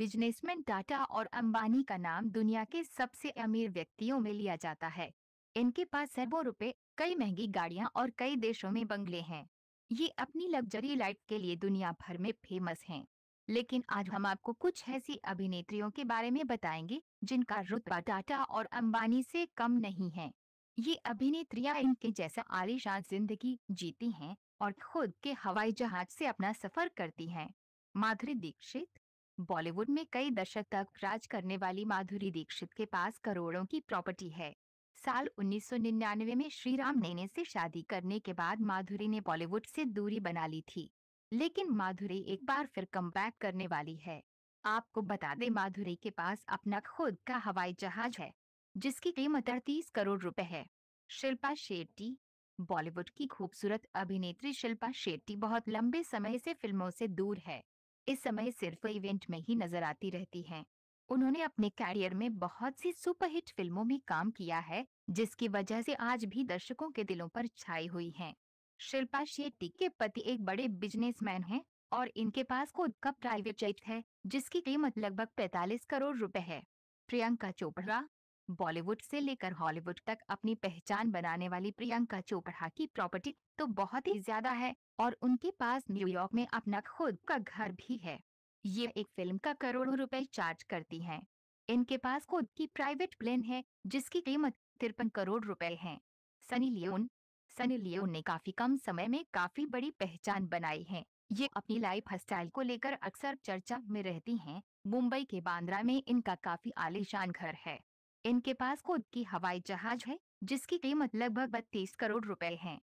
Businessman Tata और अंबानी का नाम दुनिया के सबसे अमीर व्यक्तियों में लिया जाता है इनके पास अरबों रुपए कई महंगी गाड़ियां और कई देशों में बंगले हैं ये अपनी लग्जरी लाइफ के लिए दुनिया भर में फेमस हैं लेकिन आज हम आपको कुछ ऐसी अभिनेत्रियों के बारे में बताएंगे जिनका रुतबा टाटा और अंबानी से कम नहीं है ये अभिनेत्रियां इनके जैसा आलिशान जिंदगी जीती हैं और खुद के हवाई जहाज से अपना सफर करती हैं माधुरी दीक्षित बॉलीवुड में कई दशक तक राज करने वाली माधुरी दीक्षित के पास करोड़ों की प्रॉपर्टी है साल 1999 में श्रीराम नैने से शादी करने के बाद माधुरी ने बॉलीवुड से दूरी बना ली थी लेकिन माधुरी एक बार फिर कम करने वाली है आपको बता दें माधुरी के पास अपना खुद का हवाई जहाज है जिसकी कीमत अड़तीस करोड़ रुपए है शिल्पा शेट्टी बॉलीवुड की खूबसूरत अभिनेत्री शिल्पा शेट्टी बहुत लंबे समय से फिल्मों से दूर है इस समय सिर्फ इवेंट में ही नजर आती रहती हैं। उन्होंने अपने कैरियर में बहुत सी सुपरहिट फिल्मों में काम किया है जिसकी वजह से आज भी दर्शकों के दिलों पर छाई हुई हैं। शिल्पा शेट्टी के पति एक बड़े बिजनेसमैन हैं और इनके पास खुद का प्राइवेट जेट है जिसकी कीमत लगभग 45 करोड़ रुपए है प्रियंका चोपड़ा बॉलीवुड से लेकर हॉलीवुड तक अपनी पहचान बनाने वाली प्रियंका चोपड़ा की प्रॉपर्टी तो बहुत ही ज्यादा है और उनके पास न्यूयॉर्क में अपना खुद का घर भी है ये एक फिल्म का करोड़ों रुपए चार्ज करती हैं। इनके पास खुद की प्राइवेट प्लेन है जिसकी कीमत तिरपन करोड़ रुपए है सनी लियोन सनी लियोन ने काफी कम समय में काफी बड़ी पहचान बनाई है ये अपनी लाइफ स्टाइल को लेकर अक्सर चर्चा में रहती हैं। मुंबई के बांद्रा में इनका काफी आलीशान घर है इनके पास खुद की हवाई जहाज है जिसकी कीमत लगभग बत्तीस करोड़ रुपए है